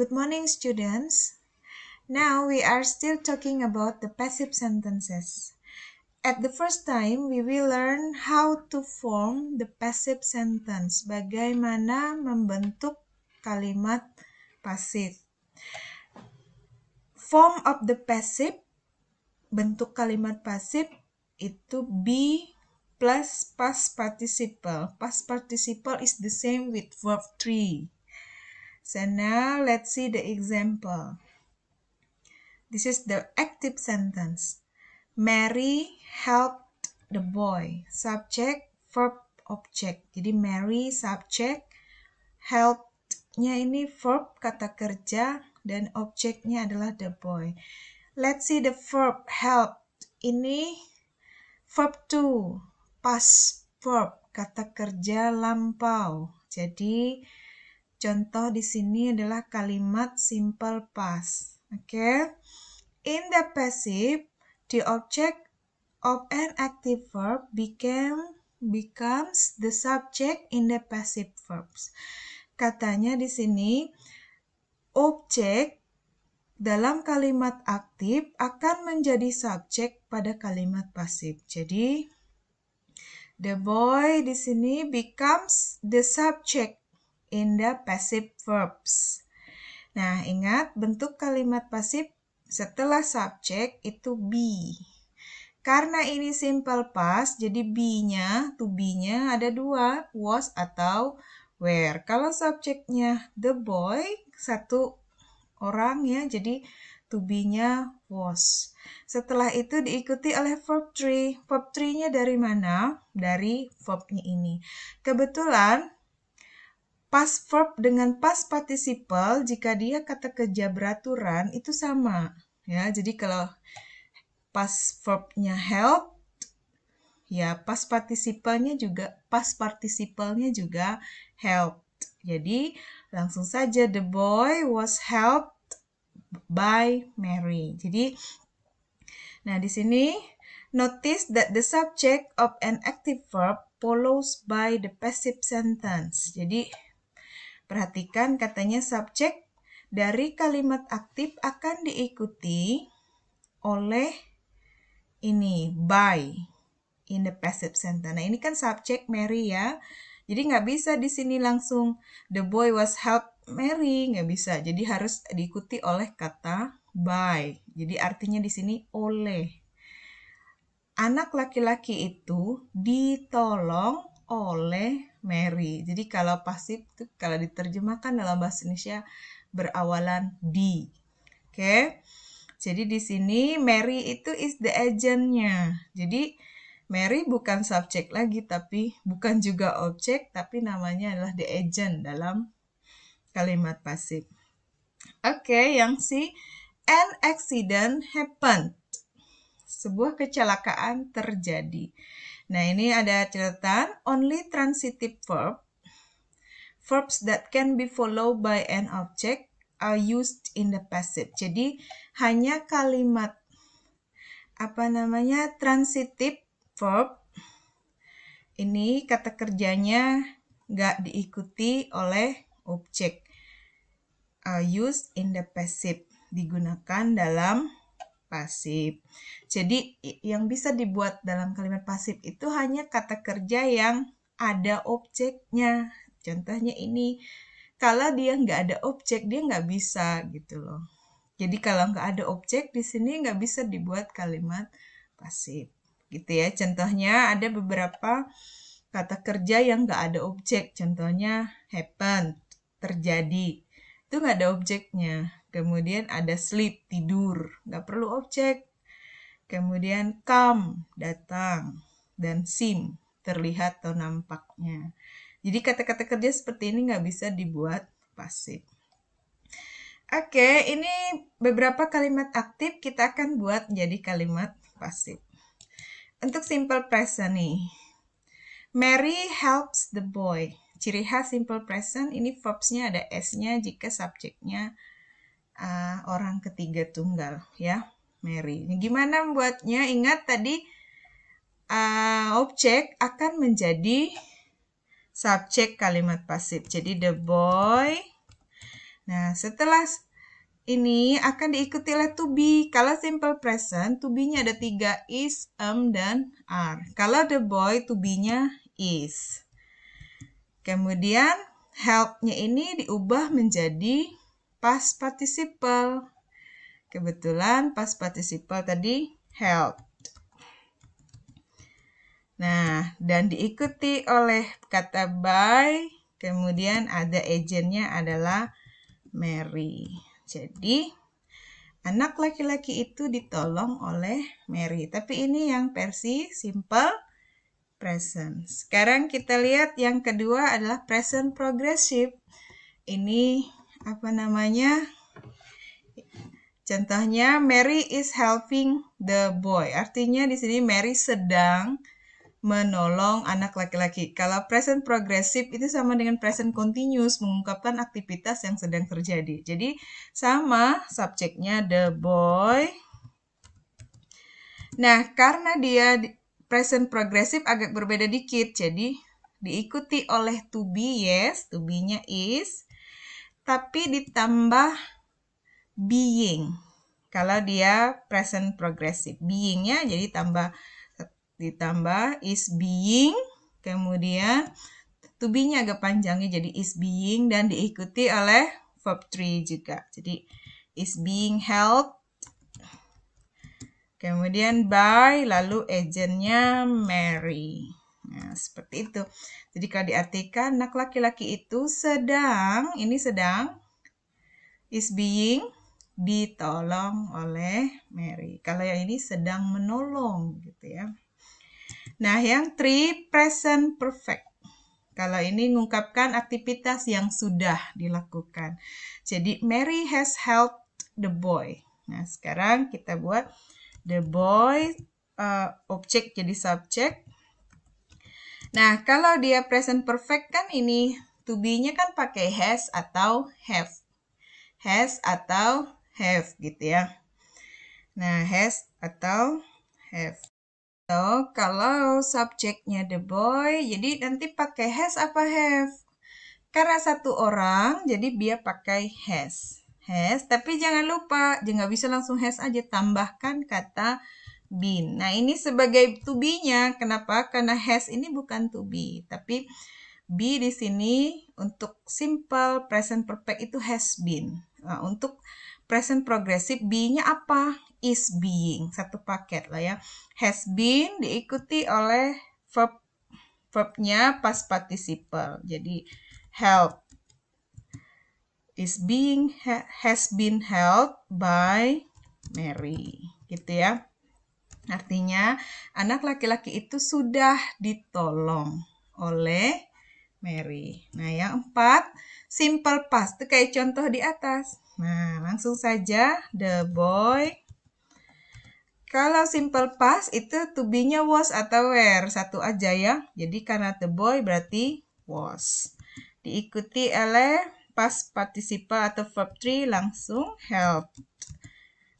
Good morning, students. Now we are still talking about the passive sentences. At the first time, we will learn how to form the passive sentence. Bagaimana membentuk kalimat pasif. Form of the passive, bentuk kalimat pasif itu be plus past participle. Past participle is the same with verb 3. So now let's see the example. This is the active sentence. Mary helped the boy. Subject, verb, object. Jadi Mary subject, nya ini verb kata kerja dan objeknya adalah the boy. Let's see the verb helped. Ini verb to, past verb kata kerja lampau. Jadi Contoh di sini adalah kalimat simple past. Oke. Okay? In the passive, the object of an active verb became becomes the subject in the passive verbs. Katanya di sini objek dalam kalimat aktif akan menjadi subjek pada kalimat pasif. Jadi the boy di sini becomes the subject in the passive verbs. Nah, ingat bentuk kalimat pasif setelah subjek itu be. Karena ini simple past, jadi be-nya, to be-nya ada dua, was atau were. Kalau subjeknya the boy, satu orang ya, jadi to be-nya was. Setelah itu diikuti oleh verb tree. Verb tree nya dari mana? Dari verb-nya ini. Kebetulan Past verb dengan past participle jika dia kata kerja beraturan itu sama. Ya, jadi kalau past verbnya help ya past participle-nya juga past participle-nya juga helped. Jadi langsung saja the boy was helped by Mary. Jadi nah di sini notice that the subject of an active verb follows by the passive sentence. Jadi Perhatikan katanya subjek dari kalimat aktif akan diikuti oleh ini by in the passive sentence. Nah, ini kan subjek Mary ya. Jadi nggak bisa di sini langsung the boy was helped Mary, nggak bisa. Jadi harus diikuti oleh kata by. Jadi artinya di sini oleh. Anak laki-laki itu ditolong oleh Mary. Jadi kalau pasif itu kalau diterjemahkan dalam bahasa Indonesia berawalan di. Oke. Okay? Jadi di sini Mary itu is the agentnya. Jadi Mary bukan subjek lagi tapi bukan juga objek tapi namanya adalah the agent dalam kalimat pasif. Oke, okay, yang si an accident happened. Sebuah kecelakaan terjadi. Nah, ini ada catatan only transitive verb. Verbs that can be followed by an object are used in the passive. Jadi, hanya kalimat apa namanya transitive verb ini kata kerjanya nggak diikuti oleh objek are used in the passive digunakan dalam pasif. Jadi yang bisa dibuat dalam kalimat pasif itu hanya kata kerja yang ada objeknya. Contohnya ini, kalau dia nggak ada objek dia nggak bisa gitu loh. Jadi kalau nggak ada objek di sini nggak bisa dibuat kalimat pasif gitu ya. Contohnya ada beberapa kata kerja yang nggak ada objek. Contohnya happen, terjadi. Itu nggak ada objeknya Kemudian ada sleep, tidur. Nggak perlu objek. Kemudian come, datang. Dan sim, terlihat atau nampaknya. Jadi kata-kata kerja seperti ini nggak bisa dibuat pasif. Oke, ini beberapa kalimat aktif kita akan buat jadi kalimat pasif. Untuk simple present nih. Mary helps the boy. Ciri khas simple present ini verbsnya ada S-nya jika subjeknya uh, orang ketiga tunggal ya Mary. Gimana membuatnya? Ingat tadi uh, objek akan menjadi subjek kalimat pasif. Jadi the boy. Nah setelah ini akan diikuti oleh to be. Kalau simple present, to be-nya ada tiga, is, am, dan are. Kalau the boy, to be-nya is. Kemudian help-nya ini diubah menjadi past participle. Kebetulan past participle tadi helped. Nah, dan diikuti oleh kata by, kemudian ada agentnya adalah Mary. Jadi, anak laki-laki itu ditolong oleh Mary. Tapi ini yang versi simple present. Sekarang kita lihat yang kedua adalah present progressive. Ini apa namanya contohnya Mary is helping the boy artinya di sini Mary sedang menolong anak laki-laki kalau present progressive itu sama dengan present continuous mengungkapkan aktivitas yang sedang terjadi jadi sama subjeknya the boy nah karena dia present progressive agak berbeda dikit jadi diikuti oleh to be yes to be nya is tapi ditambah being. Kalau dia present progressive, beingnya jadi tambah ditambah is being, kemudian to be-nya agak panjangnya jadi is being dan diikuti oleh verb 3 juga. Jadi is being held, kemudian by lalu agentnya Mary. Nah, seperti itu. Jadi kalau diartikan anak laki-laki itu sedang, ini sedang, is being ditolong oleh Mary. Kalau yang ini sedang menolong gitu ya. Nah, yang three present perfect. Kalau ini mengungkapkan aktivitas yang sudah dilakukan. Jadi Mary has helped the boy. Nah, sekarang kita buat the boy uh, objek jadi subjek Nah, kalau dia present perfect kan ini to be-nya kan pakai has atau have. Has atau have gitu ya. Nah, has atau have. So, kalau subjeknya the boy, jadi nanti pakai has apa have? Karena satu orang, jadi dia pakai has. Has, tapi jangan lupa, jangan bisa langsung has aja, tambahkan kata been. Nah, ini sebagai to be-nya. Kenapa? Karena has ini bukan to be, tapi be di sini untuk simple present perfect itu has been. Nah, untuk present progressive be-nya apa? Is being. Satu paket lah ya. Has been diikuti oleh verb nya past participle. Jadi help is being has been held by Mary. Gitu ya. Artinya, anak laki-laki itu sudah ditolong oleh Mary. Nah, yang empat, simple past. Itu kayak contoh di atas. Nah, langsung saja, the boy. Kalau simple past, itu to be-nya was atau were. Satu aja ya. Jadi, karena the boy berarti was. Diikuti oleh past participle atau verb 3 langsung help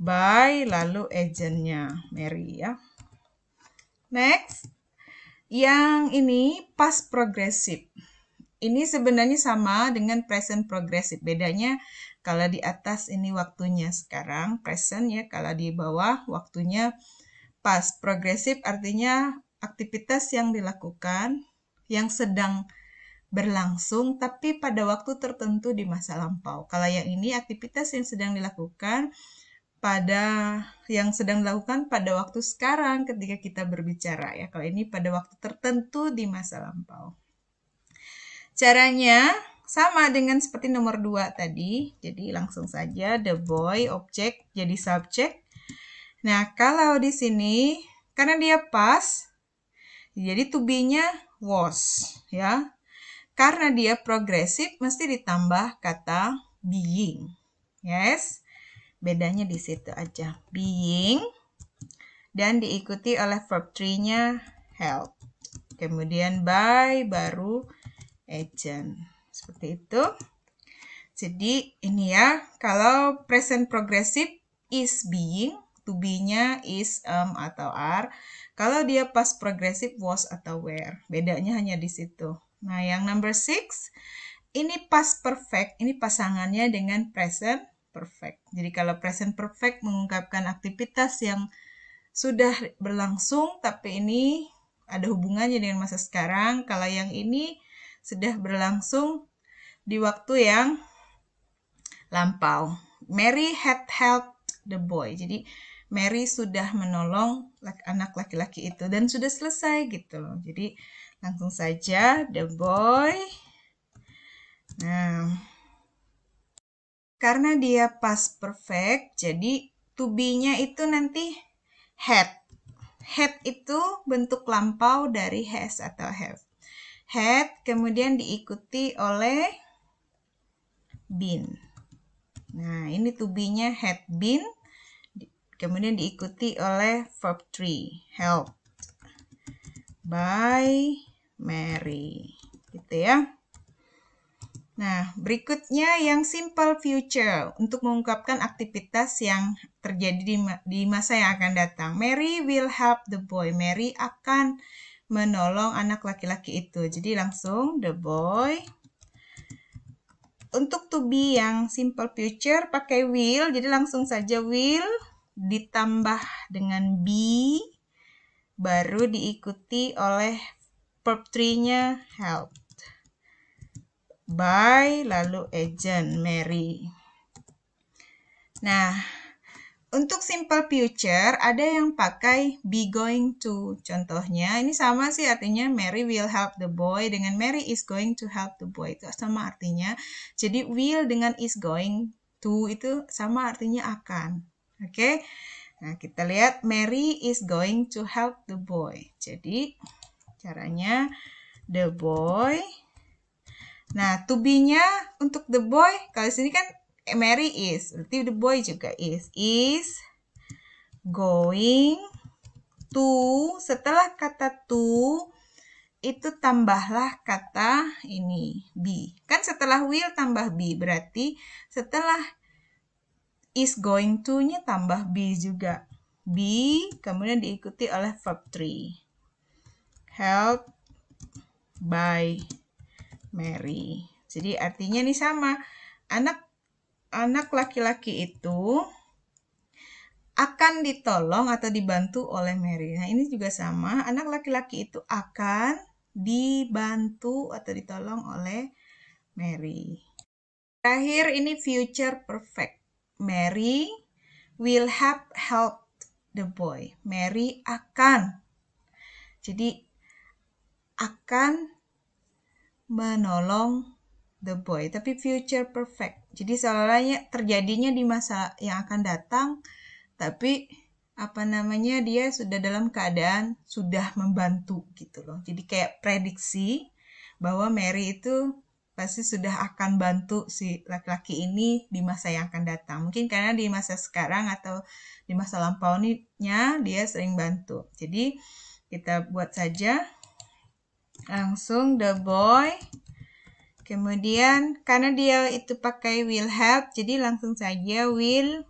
by lalu agentnya Mary ya. Next, yang ini past progressive. Ini sebenarnya sama dengan present progressive. Bedanya kalau di atas ini waktunya sekarang present ya, kalau di bawah waktunya past. Progressive artinya aktivitas yang dilakukan yang sedang berlangsung tapi pada waktu tertentu di masa lampau. Kalau yang ini aktivitas yang sedang dilakukan pada yang sedang dilakukan pada waktu sekarang ketika kita berbicara ya. Kalau ini pada waktu tertentu di masa lampau. Caranya sama dengan seperti nomor dua tadi. Jadi langsung saja the boy objek jadi subjek. Nah, kalau di sini karena dia pas jadi to be-nya was ya. Karena dia progresif mesti ditambah kata being. Yes. Bedanya di situ aja. Being dan diikuti oleh verb 3-nya help. Kemudian by baru agent. Seperti itu. Jadi ini ya, kalau present progressive is being, to be-nya is, am, um, atau are. Kalau dia past progressive was atau were. Bedanya hanya di situ. Nah, yang number six, ini past perfect, ini pasangannya dengan present perfect. Jadi kalau present perfect mengungkapkan aktivitas yang sudah berlangsung tapi ini ada hubungannya dengan masa sekarang. Kalau yang ini sudah berlangsung di waktu yang lampau. Mary had helped the boy. Jadi Mary sudah menolong anak laki-laki itu dan sudah selesai gitu loh. Jadi langsung saja the boy. Nah, karena dia past perfect, jadi to be-nya itu nanti had. Had itu bentuk lampau dari has atau have. Had kemudian diikuti oleh been. Nah, ini to be-nya had been, kemudian diikuti oleh verb 3, help by Mary. Gitu ya. Nah, berikutnya yang simple future untuk mengungkapkan aktivitas yang terjadi di, di masa yang akan datang. Mary will help the boy. Mary akan menolong anak laki-laki itu. Jadi langsung the boy. Untuk to be yang simple future pakai will. Jadi langsung saja will ditambah dengan be baru diikuti oleh verb 3-nya help by lalu agent Mary. Nah, untuk simple future ada yang pakai be going to. Contohnya ini sama sih artinya Mary will help the boy dengan Mary is going to help the boy itu sama artinya. Jadi will dengan is going to itu sama artinya akan. Oke. Okay? Nah, kita lihat Mary is going to help the boy. Jadi caranya the boy Nah, to be-nya untuk the boy, kalau di sini kan eh, Mary is, berarti the boy juga is. Is going to, setelah kata to, itu tambahlah kata ini, be. Kan setelah will tambah be, berarti setelah is going to-nya tambah be juga. Be, kemudian diikuti oleh verb 3. Help by Mary. Jadi artinya nih sama. Anak anak laki-laki itu akan ditolong atau dibantu oleh Mary. Nah, ini juga sama. Anak laki-laki itu akan dibantu atau ditolong oleh Mary. Terakhir ini future perfect. Mary will have helped the boy. Mary akan. Jadi akan menolong the boy tapi future perfect jadi seolah-olah terjadinya di masa yang akan datang tapi apa namanya dia sudah dalam keadaan sudah membantu gitu loh jadi kayak prediksi bahwa Mary itu pasti sudah akan bantu si laki-laki ini di masa yang akan datang. Mungkin karena di masa sekarang atau di masa lampau ini dia sering bantu. Jadi kita buat saja langsung the boy kemudian karena dia itu pakai will help jadi langsung saja will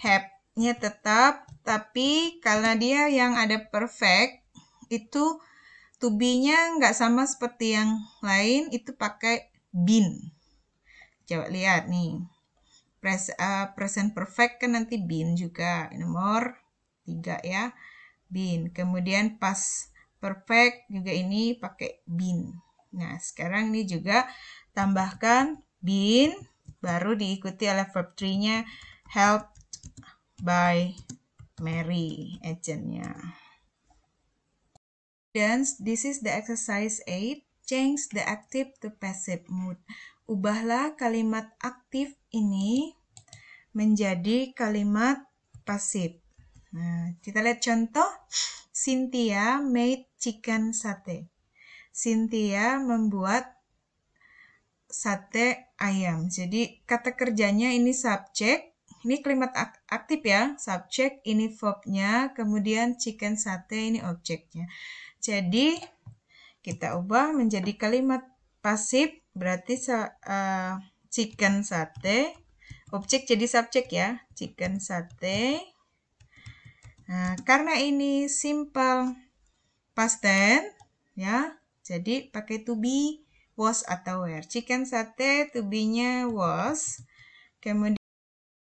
help nya tetap tapi karena dia yang ada perfect itu to be nya nggak sama seperti yang lain itu pakai been coba lihat nih Pres, uh, present perfect kan nanti been juga nomor 3 ya been kemudian pas perfect juga ini pakai bin. Nah, sekarang ini juga tambahkan bin baru diikuti oleh verb 3-nya helped by Mary agentnya. Dan this is the exercise 8. Change the active to passive mood. Ubahlah kalimat aktif ini menjadi kalimat pasif. Nah, kita lihat contoh. Cynthia made chicken sate. Cynthia membuat sate ayam. Jadi kata kerjanya ini subjek, ini kalimat aktif ya, subjek, ini verbnya, kemudian chicken sate ini objeknya. Jadi kita ubah menjadi kalimat pasif berarti uh, chicken sate, objek jadi subjek ya, chicken sate Nah, karena ini simple past tense, ya, jadi pakai to be, was atau were. Chicken sate to be-nya was, kemudian